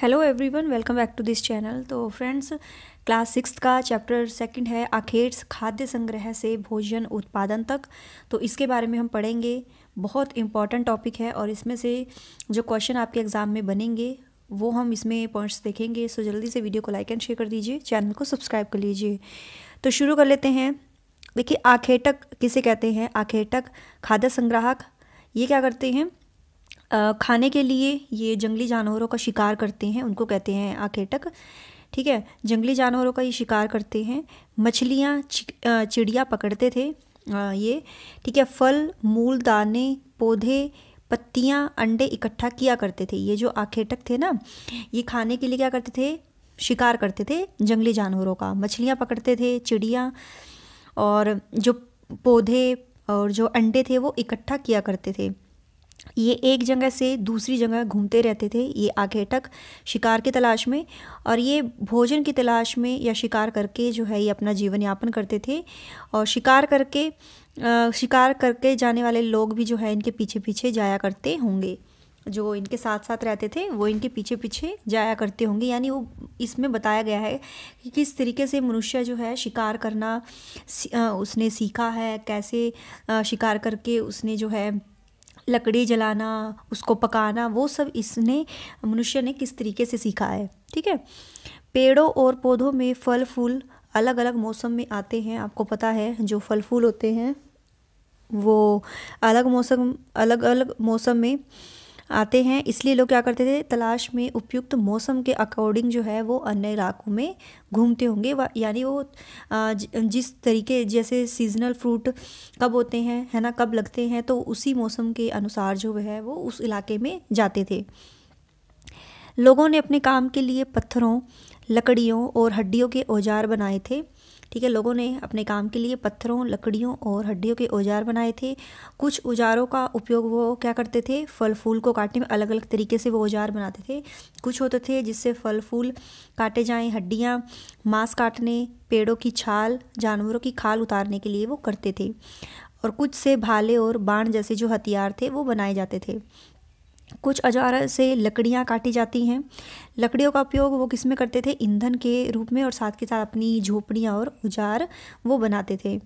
hello everyone welcome back to this channel तो friends class six का chapter second है आखेट खाद्य संग्रह से भोजन उत्पादन तक तो इसके बारे में हम पढ़ेंगे बहुत इंपॉर्टेंट टॉपिक है और इसमें से जो क्वेश्चन आपके एग्ज़ाम में बनेंगे वो हम इसमें पॉइंट्स देखेंगे सो जल्दी से वीडियो को लाइक एंड शेयर कर दीजिए चैनल को सब्सक्राइब कर लीजिए तो शुरू कर लेते हैं देखिए आखेटक किसे कहते हैं आखेटक खाद्य संग्राहक ये क्या करते हैं खाने के लिए ये जंगली जानवरों का शिकार करते हैं उनको कहते हैं आखेटक ठीक है जंगली जानवरों का ये शिकार करते हैं मछलियाँ चिड़िया पकड़ते थे ये ठीक है फल मूल दाने पौधे पत्तियाँ अंडे इकट्ठा किया करते थे ये जो आखेटक थे ना ये खाने के लिए क्या करते थे शिकार करते थे जंगली जानवरों का मछलियाँ पकड़ते थे चिड़िया और जो पौधे और जो अंडे थे वो इकट्ठा किया करते थे ये एक जगह से दूसरी जगह घूमते रहते थे ये आखेटक शिकार की तलाश में और ये भोजन की तलाश में या शिकार करके जो है ये अपना जीवन यापन करते थे और शिकार करके शिकार करके जाने वाले लोग भी जो है इनके पीछे पीछे जाया करते होंगे जो इनके साथ साथ रहते थे वो इनके पीछे पीछे जाया करते होंगे यानी वो इसमें बताया गया है कि किस तरीके से मनुष्य जो है शिकार करना उसने सीखा है कैसे शिकार करके उसने जो है लकड़ी जलाना उसको पकाना वो सब इसने मनुष्य ने किस तरीके से सीखा है ठीक है पेड़ों और पौधों में फल फूल अलग अलग मौसम में आते हैं आपको पता है जो फल फूल होते हैं वो अलग मौसम अलग अलग मौसम में आते हैं इसलिए लोग क्या करते थे तलाश में उपयुक्त मौसम के अकॉर्डिंग जो है वो अन्य इलाकों में घूमते होंगे यानी वो जिस तरीके जैसे सीजनल फ्रूट कब होते हैं है ना कब लगते हैं तो उसी मौसम के अनुसार जो है वो उस इलाके में जाते थे लोगों ने अपने काम के लिए पत्थरों लकड़ियों और हड्डियों के औजार बनाए थे ठीक है लोगों ने अपने काम के लिए पत्थरों लकड़ियों और हड्डियों के औजार बनाए थे कुछ औजारों का उपयोग वो क्या करते थे फल फूल को काटने में अलग अलग तरीके से वो औजार बनाते थे कुछ होते थे जिससे फल फूल काटे जाएँ हड्डियाँ मांस काटने पेड़ों की छाल जानवरों की खाल उतारने के लिए वो करते थे और कुछ से भाले और बाण जैसे जो हथियार थे वो बनाए जाते थे कुछ अजार से लकड़ियाँ काटी जाती हैं लकड़ियों का उपयोग वो किस में करते थे ईंधन के रूप में और साथ के साथ अपनी झोपड़ियाँ और औजार वो बनाते थे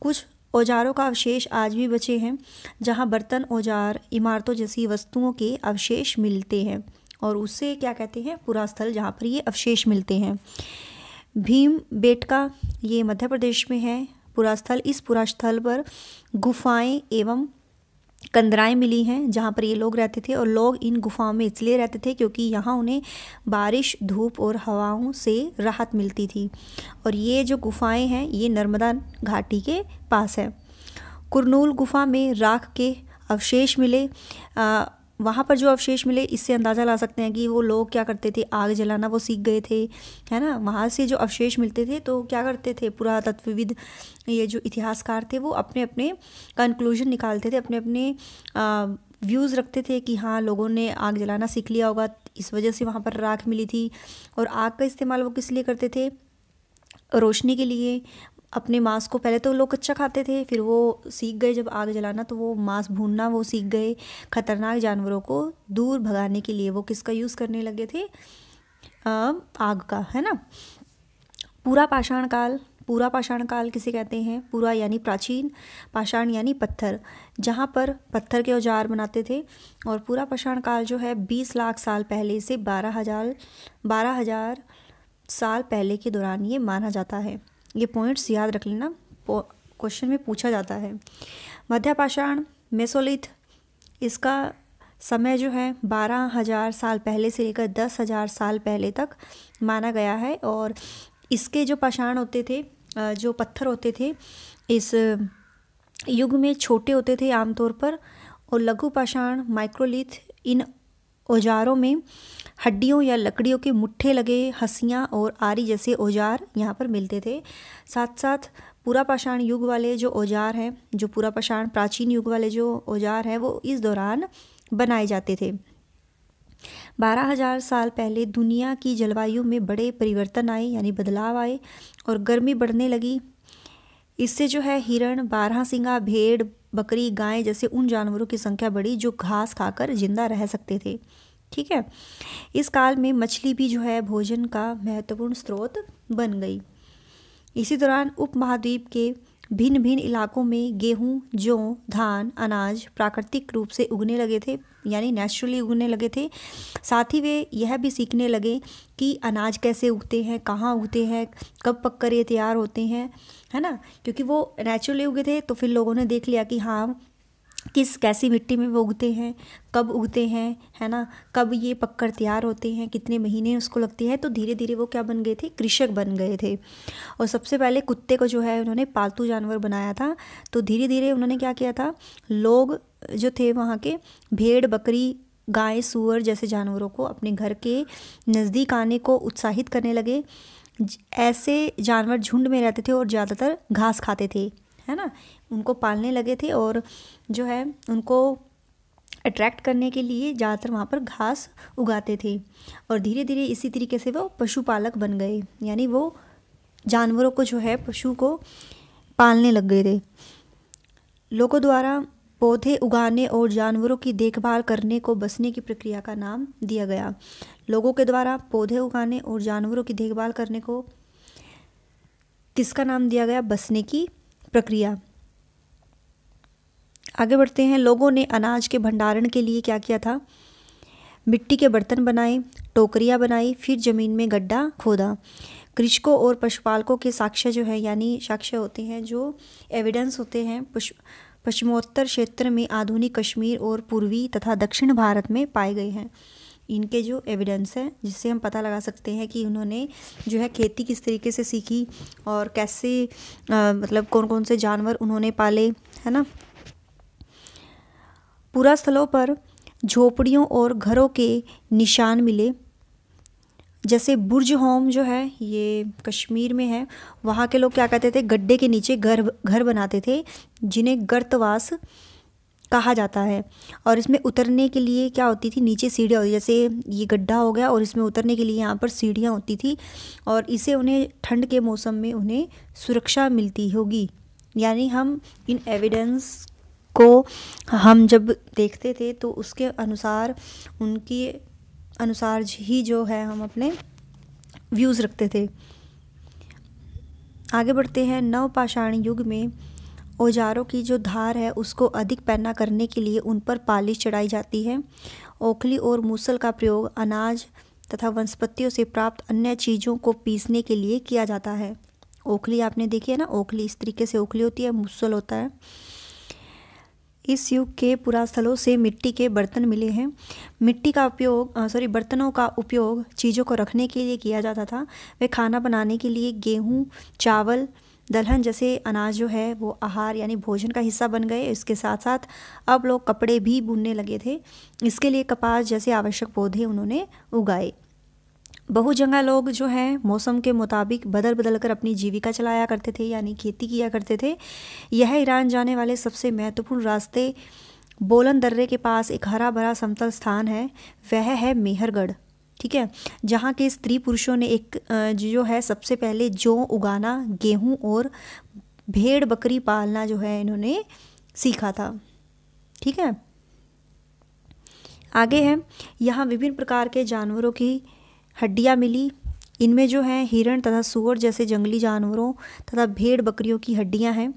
कुछ औजारों का अवशेष आज भी बचे हैं जहाँ बर्तन औजार इमारतों जैसी वस्तुओं के अवशेष मिलते हैं और उससे क्या कहते हैं पूरा स्थल जहाँ पर ये अवशेष मिलते हैं भीम बेटका ये मध्य प्रदेश में है पुरास्थल इस पुरास्थल पर गुफाएं एवं कंदराएं मिली हैं जहाँ पर ये लोग रहते थे और लोग इन गुफाओं में इसलिए रहते थे क्योंकि यहाँ उन्हें बारिश धूप और हवाओं से राहत मिलती थी और ये जो गुफाएं हैं ये नर्मदा घाटी के पास है कुरनूल गुफा में राख के अवशेष मिले आ, वहाँ पर जो अवशेष मिले इससे अंदाज़ा ला सकते हैं कि वो लोग क्या करते थे आग जलाना वो सीख गए थे है ना वहाँ से जो अवशेष मिलते थे तो क्या करते थे पुरातत्वविद ये जो इतिहासकार थे वो अपने अपने कंक्लूजन निकालते थे अपने अपने व्यूज़ रखते थे कि हाँ लोगों ने आग जलाना सीख लिया होगा इस वजह से वहाँ पर राख मिली थी और आग का इस्तेमाल वो किस लिए करते थे रोशनी के लिए अपने मांस को पहले तो लोग कच्चा खाते थे फिर वो सीख गए जब आग जलाना तो वो मांस भूनना वो सीख गए खतरनाक जानवरों को दूर भगाने के लिए वो किसका यूज़ करने लगे थे आग का है ना पूरा पाषाण काल पूरा पाषाण काल किसे कहते हैं पूरा यानी प्राचीन पाषाण यानी पत्थर जहाँ पर पत्थर के औजार बनाते थे और पूरा पाषाण काल जो है बीस लाख साल पहले से बारह हज़ार बारह हज़ार साल पहले के दौरान ये माना जाता है ये पॉइंट्स याद रख लेना क्वेश्चन में पूछा जाता है मध्यपाषाण मेसोलिथ इसका समय जो है बारह हज़ार साल पहले से लेकर दस हज़ार साल पहले तक माना गया है और इसके जो पाषाण होते थे जो पत्थर होते थे इस युग में छोटे होते थे आमतौर पर और लघु पाषाण माइक्रोलिथ इन औजारों में हड्डियों या लकड़ियों के मुट्ठे लगे हंसियाँ और आरी जैसे औजार यहाँ पर मिलते थे साथ साथ पूरा पाषाण युग वाले जो औजार हैं जो पूरा पाषाण प्राचीन युग वाले जो औजार हैं वो इस दौरान बनाए जाते थे बारह हजार साल पहले दुनिया की जलवायु में बड़े परिवर्तन आए यानी बदलाव आए और गर्मी बढ़ने लगी इससे जो है हिरण बारह सिंगा भेड़ बकरी गाय जैसे उन जानवरों की संख्या बढ़ी जो घास खाकर जिंदा रह सकते थे ठीक है इस काल में मछली भी जो है भोजन का महत्वपूर्ण स्रोत बन गई इसी दौरान उपमहाद्वीप के भिन्न भिन्न इलाकों में गेहूँ जौ धान अनाज प्राकृतिक रूप से उगने लगे थे यानी नेचुरली उगने लगे थे साथ ही वे यह भी सीखने लगे कि अनाज कैसे उगते हैं कहाँ उगते हैं कब पक कर ये तैयार होते हैं है ना क्योंकि वो नेचुरली उगे थे तो फिर लोगों ने देख लिया कि हाँ किस कैसी मिट्टी में वो उगते हैं कब उगते हैं है ना कब ये पककर तैयार होते हैं कितने महीने उसको लगते हैं तो धीरे धीरे वो क्या बन गए थे कृषक बन गए थे और सबसे पहले कुत्ते को जो है उन्होंने पालतू जानवर बनाया था तो धीरे धीरे उन्होंने क्या किया था लोग जो थे वहाँ के भेड़ बकरी गाय सुअर जैसे जानवरों को अपने घर के नज़दीक आने को उत्साहित करने लगे ऐसे जानवर झुंड में रहते थे और ज़्यादातर घास खाते थे है ना उनको पालने लगे थे और जो है उनको अट्रैक्ट करने के लिए ज़्यादातर वहाँ पर घास उगाते थे और धीरे धीरे इसी तरीके से वो पशुपालक बन गए यानी वो जानवरों को जो है पशु को पालने लग गए थे लोगों द्वारा पौधे उगाने और जानवरों की देखभाल करने को बसने की प्रक्रिया का नाम दिया गया लोगों के द्वारा पौधे उगाने और जानवरों की देखभाल करने को किसका नाम दिया गया बसने की प्रक्रिया आगे बढ़ते हैं लोगों ने अनाज के भंडारण के लिए क्या किया था मिट्टी के बर्तन बनाए टोकरियाँ बनाई फिर ज़मीन में गड्ढा खोदा कृषकों और पशुपालकों के साक्ष्य जो है यानी साक्ष्य होते हैं जो एविडेंस होते हैं पश्चिमोत्तर क्षेत्र में आधुनिक कश्मीर और पूर्वी तथा दक्षिण भारत में पाए गए हैं इनके जो एविडेंस हैं जिससे हम पता लगा सकते हैं कि उन्होंने जो है खेती किस तरीके से सीखी और कैसे आ, मतलब कौन कौन से जानवर उन्होंने पाले है ना पूरा स्थलों पर झोपड़ियों और घरों के निशान मिले जैसे बुर्ज होम जो है ये कश्मीर में है वहाँ के लोग क्या कहते थे गड्ढे के नीचे घर घर बनाते थे जिन्हें गर्तवास कहा जाता है और इसमें उतरने के लिए क्या होती थी नीचे सीढ़ियाँ होती जैसे ये गड्ढा हो गया और इसमें उतरने के लिए यहाँ पर सीढ़ियाँ होती थी और इसे उन्हें ठंड के मौसम में उन्हें सुरक्षा मिलती होगी यानी हम इन एविडेंस को हम जब देखते थे तो उसके अनुसार उनके अनुसार ही जो है हम अपने व्यूज़ रखते थे आगे बढ़ते हैं नवपाषाण युग में औजारों की जो धार है उसको अधिक पैना करने के लिए उन पर पालिश चढ़ाई जाती है ओखली और मूसल का प्रयोग अनाज तथा वनस्पतियों से प्राप्त अन्य चीज़ों को पीसने के लिए किया जाता है ओखली आपने देखी है ना ओखली इस तरीके से ओखली होती है मूसल होता है इस युग के पुरास्थलों से मिट्टी के बर्तन मिले हैं मिट्टी का उपयोग सॉरी बर्तनों का उपयोग चीज़ों को रखने के लिए किया जाता था वे खाना बनाने के लिए गेहूँ चावल दलहन जैसे अनाज जो है वो आहार यानी भोजन का हिस्सा बन गए इसके साथ साथ अब लोग कपड़े भी बुनने लगे थे इसके लिए कपास जैसे आवश्यक पौधे उन्होंने उगाए बहु जगह लोग जो हैं मौसम के मुताबिक बदल बदल कर अपनी जीविका चलाया करते थे यानी खेती किया करते थे यह ईरान जाने वाले सबसे महत्वपूर्ण रास्ते बोलन दर्रे के पास एक हरा भरा समतल स्थान है वह है मेहरगढ़ ठीक है जहाँ के स्त्री पुरुषों ने एक जो है सबसे पहले जौ उगाना गेहूँ और भेड़ बकरी पालना जो है इन्होंने सीखा था ठीक है आगे है यहाँ विभिन्न प्रकार के जानवरों की हड्डियाँ मिली इनमें जो है हिरण तथा सुअर जैसे जंगली जानवरों तथा भेड़ बकरियों की हड्डियाँ हैं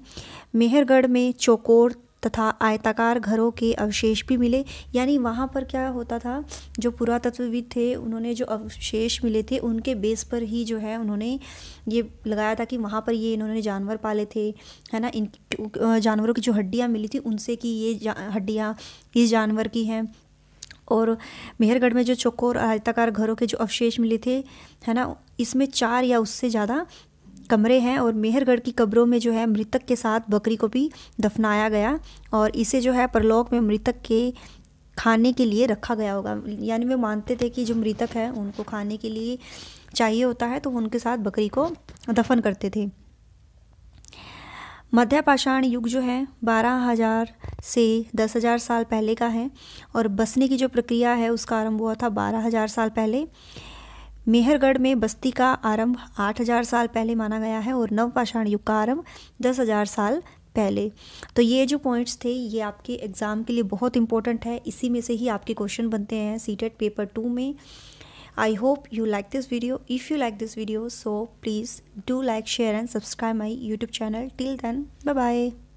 मेहरगढ़ में चौकोर तथा आयताकार घरों के अवशेष भी मिले यानी वहाँ पर क्या होता था जो पुरातत्वविद थे उन्होंने जो अवशेष मिले थे उनके बेस पर ही जो है उन्होंने ये लगाया था कि वहाँ पर ये इन्होंने जानवर पाले थे है ना इन जानवरों की जो हड्डियाँ मिली थी उनसे कि ये हड्डियाँ इस जानवर की हैं और मेहरगढ़ में जो चौकोर आयताकार घरों के जो अवशेष मिले थे है ना इसमें चार या उससे ज़्यादा कमरे हैं और मेहरगढ़ की कब्रों में जो है मृतक के साथ बकरी को भी दफनाया गया और इसे जो है परलोक में मृतक के खाने के लिए रखा गया होगा यानी वे मानते थे कि जो मृतक है उनको खाने के लिए चाहिए होता है तो उनके साथ बकरी को दफन करते थे मध्य पाषाण युग जो है बारह हज़ार से दस हज़ार साल पहले का है और बसने की जो प्रक्रिया है उसका आरंभ हुआ था बारह हज़ार साल पहले मेहरगढ़ में बस्ती का आरंभ 8000 साल पहले माना गया है और नवपाषाण युग का आरंभ 10000 साल पहले तो ये जो पॉइंट्स थे ये आपके एग्ज़ाम के लिए बहुत इंपॉर्टेंट है इसी में से ही आपके क्वेश्चन बनते हैं सीटेट पेपर टू में I hope you like this video if you like this video so please do like share and subscribe my YouTube channel till then bye bye